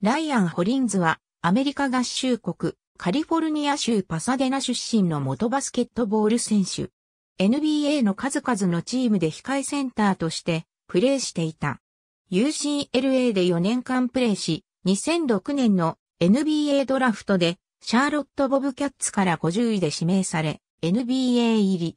ライアン・ホリンズは、アメリカ合衆国、カリフォルニア州パサデナ出身の元バスケットボール選手。NBA の数々のチームで控えセンターとしてプレーしていた。UCLA で4年間プレーし、2006年の NBA ドラフトでシャーロット・ボブキャッツから50位で指名され、NBA 入り。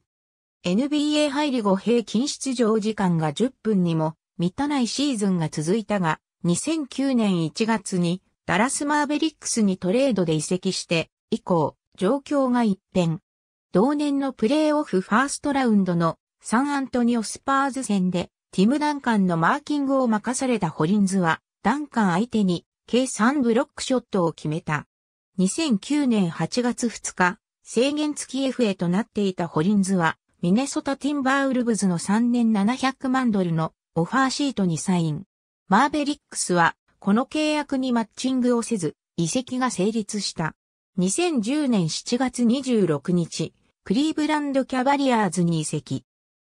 NBA 入り後平均出場時間が10分にも満たないシーズンが続いたが、2009年1月にダラスマーベリックスにトレードで移籍して以降状況が一変。同年のプレーオフファーストラウンドのサンアントニオスパーズ戦でティム・ダンカンのマーキングを任されたホリンズはダンカン相手に計3ブロックショットを決めた。2009年8月2日、制限付き FA となっていたホリンズはミネソタ・ティンバーウルブズの3年700万ドルのオファーシートにサイン。マーベリックスは、この契約にマッチングをせず、移籍が成立した。2010年7月26日、クリーブランドキャバリアーズに移籍。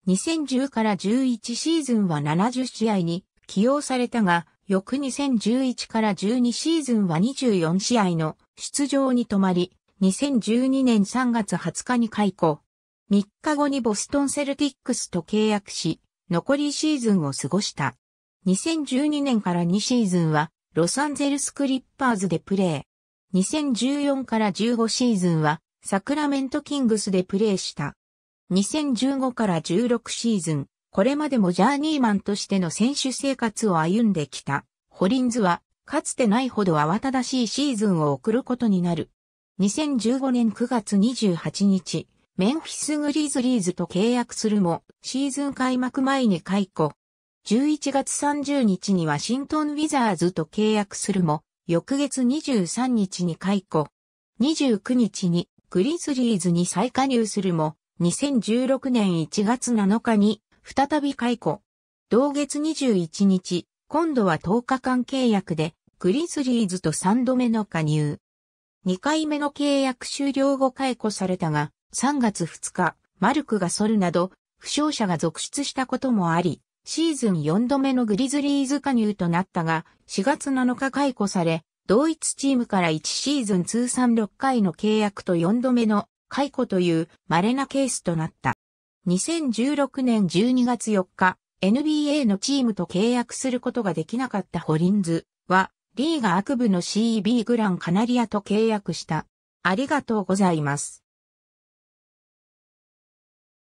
2010から11シーズンは70試合に起用されたが、翌2011から12シーズンは24試合の出場に止まり、2012年3月20日に解雇。3日後にボストンセルティックスと契約し、残りシーズンを過ごした。2012年から2シーズンはロサンゼルスクリッパーズでプレー。2014から15シーズンはサクラメントキングスでプレーした。2015から16シーズン、これまでもジャーニーマンとしての選手生活を歩んできた。ホリンズは、かつてないほど慌ただしいシーズンを送ることになる。2015年9月28日、メンフィス・グリズリーズと契約するも、シーズン開幕前に解雇。11月30日にワシントン・ウィザーズと契約するも、翌月23日に解雇。29日にグリズリーズに再加入するも、2016年1月7日に再び解雇。同月21日、今度は10日間契約で、グリズリーズと3度目の加入。2回目の契約終了後解雇されたが、3月2日、マルクがソルなど、負傷者が続出したこともあり、シーズン4度目のグリズリーズ加入となったが、4月7日解雇され、同一チームから1シーズン通算6回の契約と4度目の解雇という稀なケースとなった。2016年12月4日、NBA のチームと契約することができなかったホリンズは、リーガ悪部の CB グランカナリアと契約した。ありがとうございます。